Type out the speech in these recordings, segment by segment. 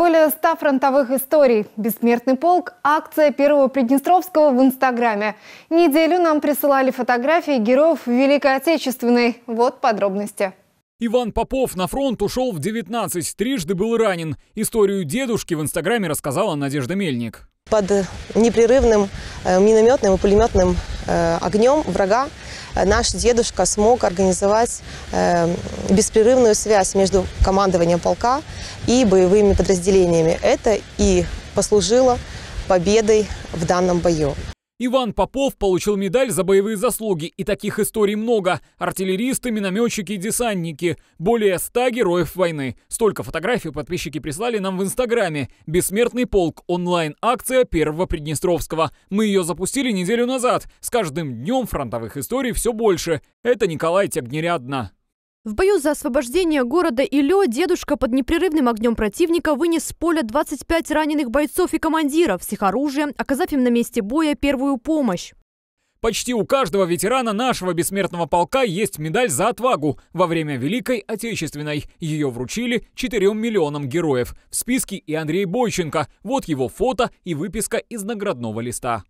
Более ста фронтовых историй. «Бессмертный полк» – акция Первого Приднестровского в Инстаграме. Неделю нам присылали фотографии героев Великой Отечественной. Вот подробности. Иван Попов на фронт ушел в 19, трижды был ранен. Историю дедушки в Инстаграме рассказала Надежда Мельник. Под непрерывным э, минометным и пулеметным э, огнем врага Э, наш дедушка смог организовать э, беспрерывную связь между командованием полка и боевыми подразделениями. Это и послужило победой в данном бою. Иван Попов получил медаль за боевые заслуги, и таких историй много. Артиллеристы, минометчики и десантники. Более ста героев войны. Столько фотографий подписчики прислали нам в Инстаграме. «Бессмертный полк» – онлайн-акция Первого Приднестровского. Мы ее запустили неделю назад. С каждым днем фронтовых историй все больше. Это Николай Тягнерядна. В бою за освобождение города Илё дедушка под непрерывным огнем противника вынес с поля 25 раненых бойцов и командиров с их оружием, оказав им на месте боя первую помощь. Почти у каждого ветерана нашего бессмертного полка есть медаль за отвагу во время Великой Отечественной. Ее вручили 4 миллионам героев. В списке и Андрей Бойченко. Вот его фото и выписка из наградного листа.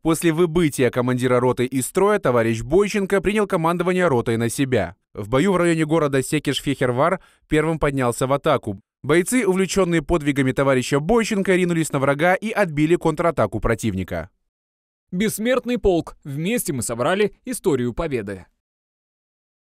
После выбытия командира роты из строя товарищ Бойченко принял командование ротой на себя. В бою в районе города Секеш фехервар первым поднялся в атаку. Бойцы, увлеченные подвигами товарища Бойченко, ринулись на врага и отбили контратаку противника. Бессмертный полк. Вместе мы собрали историю победы.